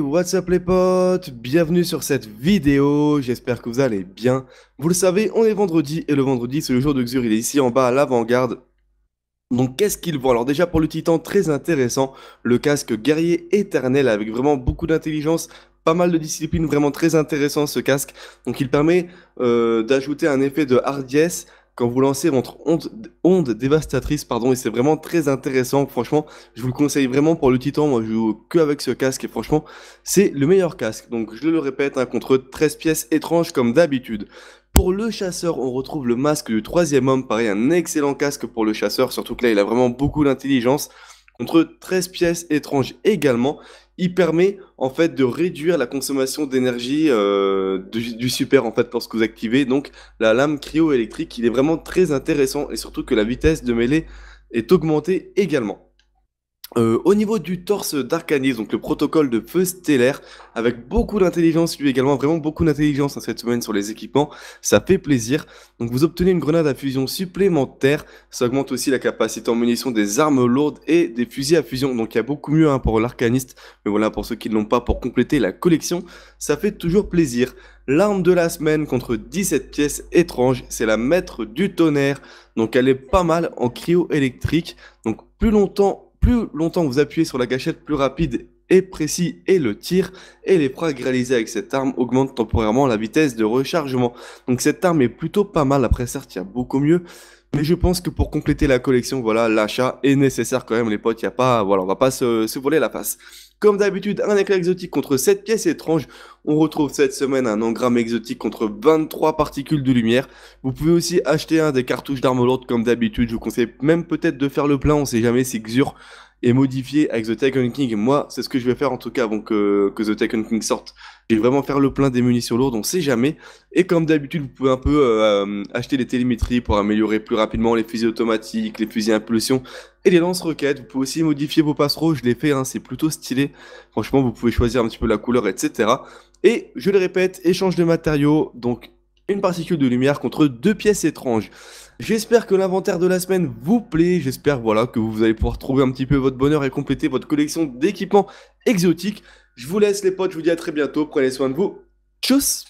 what's up les potes Bienvenue sur cette vidéo, j'espère que vous allez bien. Vous le savez, on est vendredi et le vendredi c'est le jour de Xur, il est ici en bas à l'avant-garde. Donc qu'est-ce qu'il voit Alors déjà pour le Titan, très intéressant, le casque guerrier éternel avec vraiment beaucoup d'intelligence, pas mal de discipline, vraiment très intéressant ce casque. Donc il permet euh, d'ajouter un effet de hardiesse quand vous lancez votre onde, dévastatrice, pardon, et c'est vraiment très intéressant. Franchement, je vous le conseille vraiment pour le Titan. Moi, je joue que avec ce casque et franchement, c'est le meilleur casque. Donc, je le répète, hein, contre 13 pièces étranges comme d'habitude. Pour le chasseur, on retrouve le masque du troisième homme. Pareil, un excellent casque pour le chasseur, surtout que là, il a vraiment beaucoup d'intelligence. Entre 13 pièces étranges également. Il permet en fait de réduire la consommation d'énergie euh, du, super en fait lorsque vous activez donc la lame cryo électrique. Il est vraiment très intéressant et surtout que la vitesse de mêlée est augmentée également. Euh, au niveau du torse d'arcaniste donc le protocole de feu stellaire, avec beaucoup d'intelligence, lui également, vraiment beaucoup d'intelligence hein, cette semaine sur les équipements, ça fait plaisir. Donc vous obtenez une grenade à fusion supplémentaire, ça augmente aussi la capacité en munitions des armes lourdes et des fusils à fusion, donc il y a beaucoup mieux hein, pour l'arcaniste, mais voilà, pour ceux qui ne l'ont pas pour compléter la collection, ça fait toujours plaisir. L'arme de la semaine contre 17 pièces étranges, c'est la maître du tonnerre, donc elle est pas mal en cryo électrique, donc plus longtemps plus longtemps vous appuyez sur la gâchette, plus rapide et précis est le tir, et les progrès réalisés avec cette arme augmentent temporairement la vitesse de rechargement. Donc cette arme est plutôt pas mal, après certes il y a beaucoup mieux, mais je pense que pour compléter la collection, voilà, l'achat est nécessaire quand même, les potes. Y a pas, voilà, on va pas se, voler la face. Comme d'habitude, un éclat exotique contre 7 pièces étranges. On retrouve cette semaine un engramme exotique contre 23 particules de lumière. Vous pouvez aussi acheter un des cartouches d'armes lourdes comme d'habitude. Je vous conseille même peut-être de faire le plein, on sait jamais si Xur et modifier avec The Taken King. Moi, c'est ce que je vais faire en tout cas avant que, que The Taken King sorte. Je vais vraiment faire le plein des munitions lourdes, on sait jamais. Et comme d'habitude, vous pouvez un peu euh, acheter des télémétries pour améliorer plus rapidement les fusils automatiques, les fusils à impulsion et les lance-roquettes. Vous pouvez aussi modifier vos passereaux, je l'ai fait, hein, c'est plutôt stylé. Franchement, vous pouvez choisir un petit peu la couleur, etc. Et je le répète, échange de matériaux, donc une particule de lumière contre deux pièces étranges. J'espère que l'inventaire de la semaine vous plaît, j'espère voilà que vous allez pouvoir trouver un petit peu votre bonheur et compléter votre collection d'équipements exotiques. Je vous laisse les potes, je vous dis à très bientôt, prenez soin de vous. Tchuss